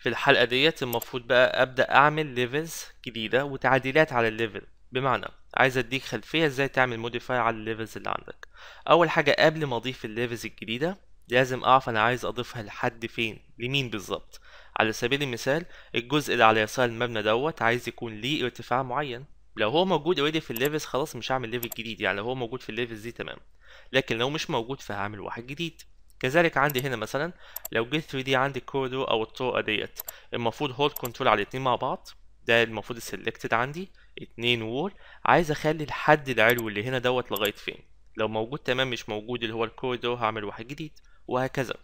في الحلقة ديت المفروض بقى أبدأ أعمل ليفلز جديدة وتعديلات على الليفل بمعنى عايز اديك خلفية ازاي تعمل موديفاي على الليفلز اللي عندك أول حاجة قبل ما أضيف الليفلز الجديدة لازم أعرف أنا عايز أضيفها لحد فين لمين بالظبط على سبيل المثال الجزء اللي على يسار المبنى دوت عايز يكون ليه ارتفاع معين لو هو موجود اوريدي في الليفلز خلاص مش هعمل ليفل جديد يعني لو هو موجود في الليفلز دي تمام لكن لو مش موجود فهعمل واحد جديد كذلك عندي هنا مثلا لو جيت 3 دي عندي الكوريدور او الطرقه ديت المفروض هولد كنترول على الاثنين مع بعض ده المفروض السلكتد عندي اتنين وول عايز اخلي الحد العلوي اللي هنا دوت لغايه فين لو موجود تمام مش موجود اللي هو الكوريدور هعمل واحد جديد وهكذا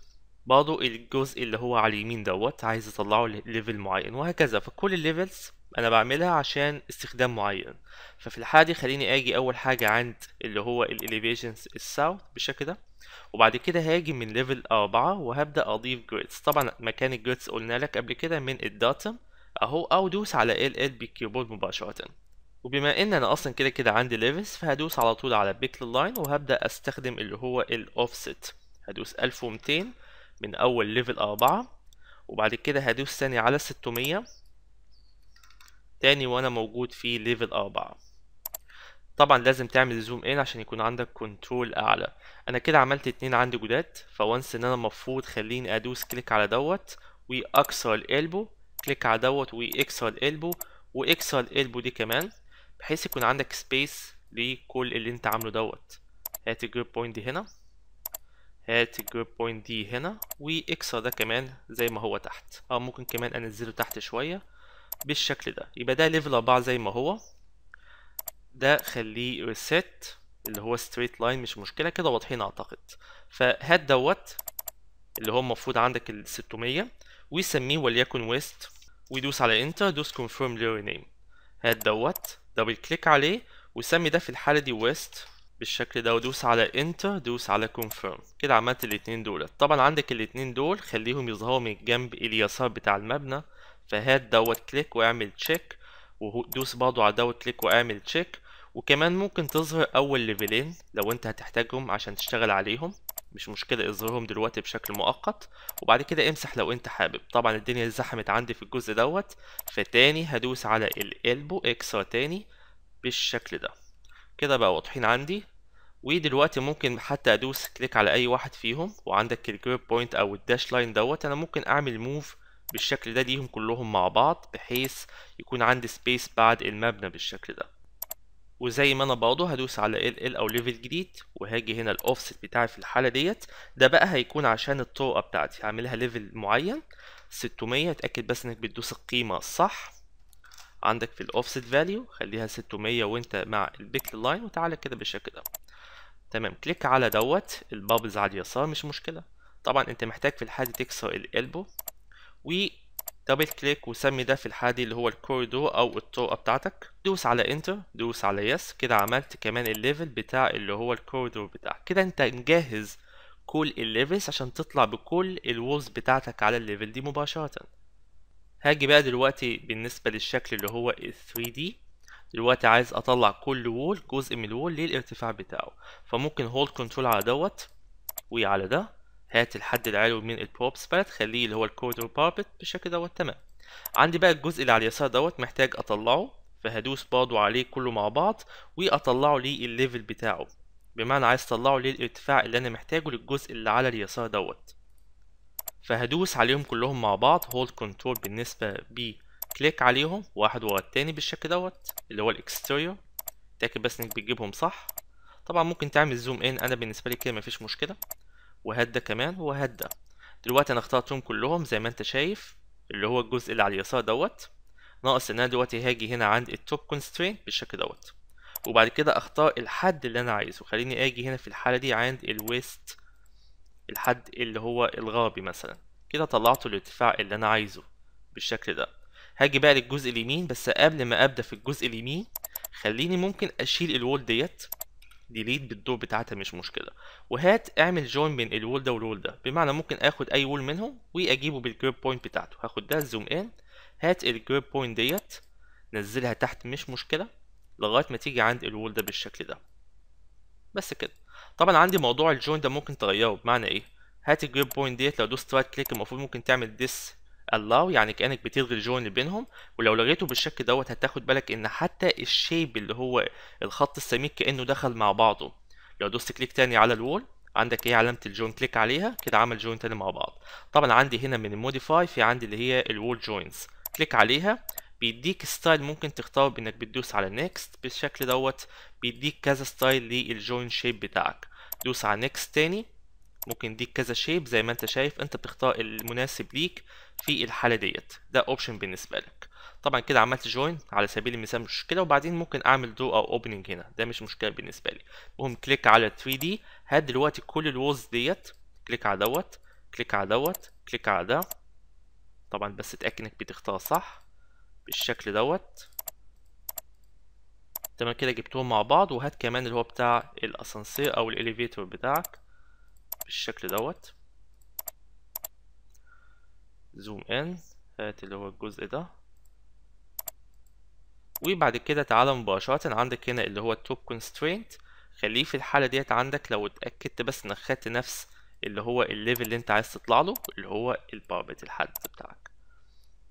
برضه الجزء اللي هو على اليمين دوت عايز اطلعه ليفل معين وهكذا فكل الليفلز انا بعملها عشان استخدام معين ففي الحالة دي خليني اجي اول حاجة عند اللي هو الاليفيشنز الساوث بالشكل ده وبعد كده هاجي من ليفل أربعة وهبدأ أضيف جريدز طبعا مكان الجريدز قلنا لك قبل كده من الداتم أهو أو دوس على ال ال بالكيبورد مباشرة وبما ان انا اصلا كده كده عندي ليفلز فهدوس على طول على بيكل لاين وهبدا استخدم اللي هو الاوفست هدوس 1200 من اول ليفل 4 وبعد كده هدوس ثاني على 600 تاني وانا موجود في ليفل أربعة طبعا لازم تعمل زوم ان عشان يكون عندك كنترول اعلى انا كده عملت اتنين عندي جداد فوانس ان انا المفروض خليني ادوس كليك على دوت واكسر الالبو كليك على دوت واكسر الالبو واكسر الالبو دي كمان بحيث يكون عندك سبيس لكل اللي انت عامله دوت هات الجريب بوينت دي هنا هات الجريب بوينت دي هنا واكسر ده كمان زي ما هو تحت او ممكن كمان انزله تحت شويه بالشكل ده يبقى ده ليفل 4 زي ما هو ده خليه ريسيت اللي هو ستريت لاين مش مشكله كده واضحين اعتقد فهات دوت اللي هو المفروض عندك ال 600 ويسميه وليكن ويست ويدوس على انتر دوس كونفيرم لير نيم هات دوت دبل كليك عليه وسمي ده في الحاله دي ويست بالشكل ده ودوس على انتر دوس على كونفيرم كده عملت الاتنين دولت طبعا عندك الاتنين دول خليهم يظهروا من الجنب اليسار بتاع المبنى فهات دوت كليك واعمل تشيك ودوس برضو على دوت كليك واعمل تشيك وكمان ممكن تظهر اول ليفلين لو انت هتحتاجهم عشان تشتغل عليهم مش مشكلة اظهرهم دلوقتي بشكل مؤقت وبعد كده امسح لو انت حابب طبعا الدنيا زحمت عندي في الجزء دوت فتاني هدوس على الالبو اكسترا تاني بالشكل ده كده بقى واضحين عندي ودلوقتي ممكن حتى ادوس كليك على اي واحد فيهم وعندك الجريب بوينت او الداش لاين دوت انا ممكن اعمل موف بالشكل ده ليهم كلهم مع بعض بحيث يكون عندي سبيس بعد المبنى بالشكل ده وزي ما انا برضه هدوس على ال ال او ليفل جديد وهاجي هنا الاوفست بتاعي في الحاله ديت ده بقى هيكون عشان الطرقه بتاعتي هعملها ليفل معين 600 اتاكد بس انك بتدوس القيمه الصح عندك في الاوفست فاليو خليها 600 وانت مع البيك لاين وتعالى كده بالشكل ده تمام كليك على دوت البابلز على اليسار مش مشكله طبعا انت محتاج في الحاله تكسر الالبو ودبل كليك وسمي ده في الحادي اللي هو الكوردو او الطرقة بتاعتك دوس على انتر دوس على يس كده عملت كمان الليفل بتاع اللي هو الكوردو بتاعك كده انت مجهز كل الليفلز عشان تطلع بكل الوز بتاعتك على الليفل دي مباشرة هاجي بقى دلوقتي بالنسبة للشكل اللي هو 3 دي دلوقتي عايز اطلع كل وول جزء من الوول للارتفاع بتاعه فممكن هولد كنترول على دوت وعلى ده هات الحد العلوي من البروبس بقى تخليه اللي هو الكوردر بابت بالشكل دوت تمام عندي بقى الجزء اللي على اليسار دوت محتاج اطلعه فهدوس برضو عليه كله مع بعض واطلعه للليفل بتاعه بمعنى عايز اطلعه للارتفاع اللي انا محتاجه للجزء اللي على اليسار دوت فهدوس عليهم كلهم مع بعض هولد كنترول بالنسبة بي كليك عليهم واحد ورا التاني بالشكل دوت اللي هو الاكستيريور تاكد بس انك بتجيبهم صح طبعا ممكن تعمل زوم ان انا بالنسبة لي كده مفيش مشكلة ده كمان وهات ده دلوقتي انا اخترتهم كلهم زي ما انت شايف اللي هو الجزء اللي على اليسار دوت ناقص ان انا دلوقتي هاجي هنا عند التوب كونسترينت بالشكل دوت وبعد كده اختار الحد اللي انا عايزه خليني اجي هنا في الحاله دي عند الويست الحد اللي هو الغربي مثلا كده طلعت الارتفاع اللي انا عايزه بالشكل ده هاجي بقى للجزء اليمين بس قبل ما ابدا في الجزء اليمين خليني ممكن اشيل الوول ديت ديليت بالدور بتاعتها مش مشكله وهات اعمل جوين بين الول ده والول ده بمعنى ممكن اخد اي وول منهم واجيبه بالجريب بوينت بتاعته هاخد ده زوم ان هات الجريب بوينت ديت نزلها تحت مش مشكله لغايه ما تيجي عند الول ده بالشكل ده بس كده طبعا عندي موضوع الجوين ده ممكن تغيره بمعنى ايه هات الجريب بوينت ديت لو دوست رايت كليك المفروض ممكن تعمل ديس الله يعني كانك بتلغي الجوين اللي بينهم ولو لغيته بالشكل دوت هتاخد بالك ان حتى الشيب اللي هو الخط السميك كانه دخل مع بعضه لو دوست كليك تاني على الوول عندك ايه علامه الجوين كليك عليها كده عمل جوين تاني مع بعض طبعا عندي هنا من الموديفاي في عندي اللي هي الوول جوينز كليك عليها بيديك ستايل ممكن تختاره بانك بتدوس على نيكست بالشكل دوت بيديك كذا ستايل للجوين شيب بتاعك دوس على نيكست تاني ممكن يديك كذا شيب زي ما انت شايف انت بتختار المناسب ليك في الحاله ديت ده اوبشن بالنسبه لك طبعا كده عملت جوين على سبيل المثال مش مشكله وبعدين ممكن اعمل درو او اوبننج هنا ده مش مشكله بالنسبه لي المهم كليك على 3 دي هات دلوقتي كل الوز ديت كليك على دوت كليك على دوت كليك على ده طبعا بس اتاكد انك بتختار صح بالشكل دوت تمام كده جبتهم مع بعض وهات كمان اللي هو بتاع الاسانسير او الاليفيتور بتاعك بالشكل دوت زوم ان هات اللي هو الجزء ده وبعد كده تعالى مباشرة عندك هنا اللي هو التوب كونسترينت خليه في الحالة ديت عندك لو اتأكدت بس انك خدت نفس اللي هو الليفل اللي انت عايز تطلع له اللي هو البابت الحد بتاعك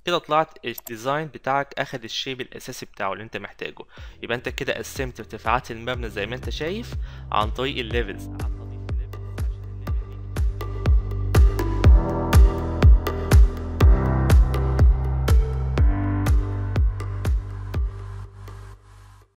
كده طلعت الديزاين بتاعك اخد الشيب الاساسي بتاعه اللي انت محتاجه يبقى انت كده قسمت ارتفاعات المبنى زي ما انت شايف عن طريق الليفلز